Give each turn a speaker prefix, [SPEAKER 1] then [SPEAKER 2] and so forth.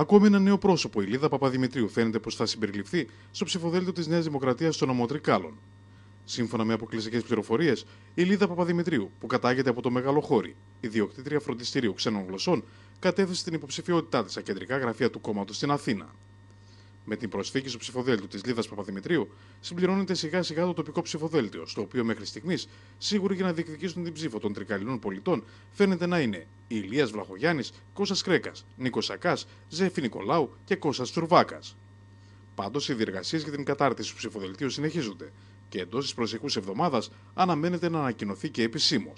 [SPEAKER 1] Ακόμη ένα νέο πρόσωπο, η Λίδα Παπαδημητρίου, φαίνεται πως θα συμπεριληφθεί στο ψηφοδέλτιο της Νέας Δημοκρατίας στο νομό Τρικάλων. Σύμφωνα με αποκλειστικές πληροφορίες, η Λίδα Παπαδημητρίου, που κατάγεται από το Μεγάλο Χώρι, ιδιοκτήτρια φροντιστηρίου ξένων γλωσσών, κατέθεσε την υποψηφιότητά της στα κεντρικά γραφεία του κόμματος στην Αθήνα. Με την προσθήκη στο ψηφοδέλτιο της Λίδας Παπαδημητρίου, συμπληρώνεται σιγά σιγά το τοπικό ψηφοδέλτιο, στο οποίο μέχρι στιγμής σίγουροι για να διεκδικήσουν την ψήφο των τρικαλινών πολιτών φαίνεται να είναι Ηλίας Βλαχογιάννης, Κώστας Κρέκας, Νίκος Σακάς, Ζέφη Νικολάου και Κώστας Τσουρβάκας. Πάντως, οι διεργασίες για την κατάρτιση του ψηφοδελτίου συνεχίζονται και εντός της προσεχούς εβδομάδας αναμένεται να ανακοινωθεί και επισήμως.